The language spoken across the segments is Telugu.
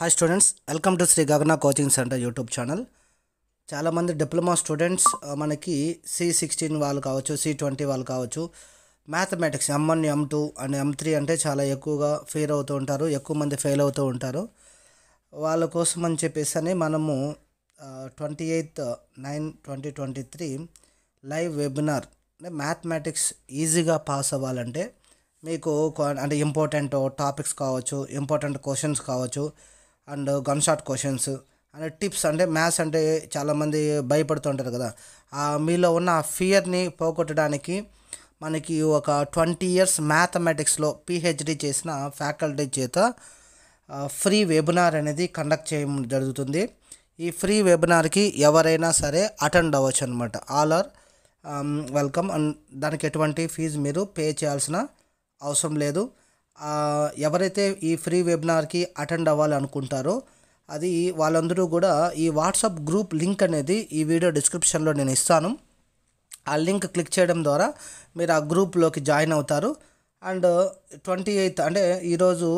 hi students welcome to Shri Gagana coaching centre YouTube channel చాలామంది డిప్లొమా స్టూడెంట్స్ మనకి సి సిక్స్టీన్ వాళ్ళు కావచ్చు సి ట్వంటీ వాళ్ళు కావచ్చు mathematics M one M two and M three అంటే చాలా ఎక్కువగా ఫెయిల్ అవుతూ ఉంటారు ఎక్కువ మంది ఫెయిల్ అవుతూ ఉంటారు వాళ్ళ కోసం అని చెప్పేసి అని మనము twenty eighth nine twenty twenty three live webinar అంటే మ్యాథమెటిక్స్ ఈజీగా పాస్ అవ్వాలంటే మీకు అంటే ఇంపార్టెంట్ టాపిక్స్ కావచ్చు ఇంపార్టెంట్ క్వశ్చన్స్ కావచ్చు and gun shot questions and tips అంటే మ్యాథ్స్ అంటే చాలామంది భయపడుతుంటారు కదా మీలో ఉన్న ఫియర్ని పోగొట్టడానికి మనకి ఒక ట్వంటీ ఇయర్స్ మ్యాథమెటిక్స్లో పిహెచ్డి చేసిన ఫ్యాకల్టీ చేత ఫ్రీ వెబినార్ అనేది కండక్ట్ చేయడం జరుగుతుంది ఈ ఫ్రీ వెబినార్కి ఎవరైనా సరే అటెండ్ అవ్వచ్చు అనమాట ఆల్ ఆర్ వెల్కమ్ అండ్ దానికి ఎటువంటి ఫీజు మీరు పే చేయాల్సిన అవసరం లేదు ఎవరైతే ఈ ఫ్రీ వెబినార్కి అటెండ్ అవ్వాలనుకుంటారో అది వాళ్ళందరూ కూడా ఈ వాట్సాప్ గ్రూప్ లింక్ అనేది ఈ వీడియో డిస్క్రిప్షన్లో నేను ఇస్తాను ఆ లింక్ క్లిక్ చేయడం ద్వారా మీరు ఆ గ్రూప్లోకి జాయిన్ అవుతారు అండ్ ట్వంటీ ఎయిత్ అంటే ఈరోజు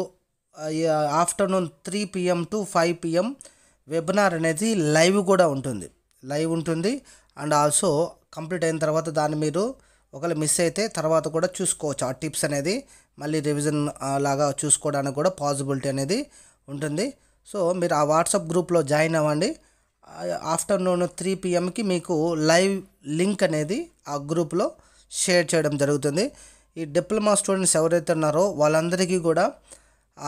afternoon three PM to five PM webinar అనేది లైవ్ కూడా ఉంటుంది లైవ్ ఉంటుంది అండ్ ఆల్సో కంప్లీట్ అయిన తర్వాత దాన్ని మీరు ఒకవేళ మిస్ అయితే తర్వాత కూడా చూసుకోవచ్చు ఆ టిప్స్ అనేది మళ్ళీ రివిజన్ లాగా చూసుకోవడానికి కూడా పాసిబిలిటీ అనేది ఉంటుంది సో మీరు ఆ వాట్సాప్ గ్రూప్లో జాయిన్ అవ్వండి ఆఫ్టర్నూన్ త్రీ పిఎంకి మీకు లైవ్ లింక్ అనేది ఆ గ్రూప్లో షేర్ చేయడం జరుగుతుంది ఈ డిప్లొమా స్టూడెంట్స్ ఎవరైతే ఉన్నారో వాళ్ళందరికీ కూడా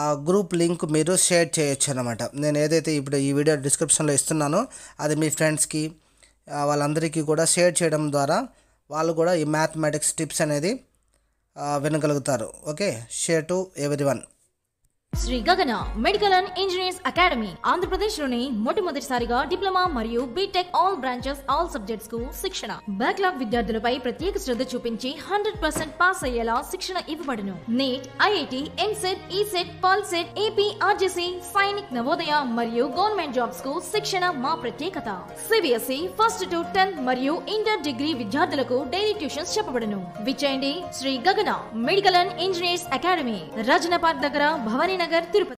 ఆ గ్రూప్ లింక్ మీరు షేర్ చేయొచ్చు అనమాట నేను ఏదైతే ఇప్పుడు ఈ వీడియో డిస్క్రిప్షన్లో ఇస్తున్నానో అది మీ ఫ్రెండ్స్కి వాళ్ళందరికీ కూడా షేర్ చేయడం ద్వారా వాళ్ళు కూడా ఈ మ్యాథమెటిక్స్ టిప్స్ అనేది వినగలుగుతారు okay share to every one Shri Gagana medical and engineers academy Andhra Pradesh లోని మొట్టమొదటిసారిగా డిప్లొమా మరియు BTech all branches all subjects కు శిక్షణ బ్యాక్లాగ్ విద్యార్థులపై ప్రత్యేక శ్రద్ధ చూపించి హండ్రెడ్ పర్సెంట్ పాస్ అయ్యేలా శిక్షణ ఇవ్వబడును NEET IIT EAMCET ECET POLYCET AP RGC Sainik Navodaya మరియు గవర్నమెంట్ జాబ్స్ కు శిక్షణ మా ప్రత్యేకత సిబిఎస్ఈ ఫస్ట్ టు టెన్త్ మరియు ఇంటర్ డిగ్రీ విద్యార్థులకు డైలీ ట్యూషన్స్ చెప్పబడును విచేయండి Shri Gagana medical and engineers academy park దగ్గర భవని నగర్ తిరుపతి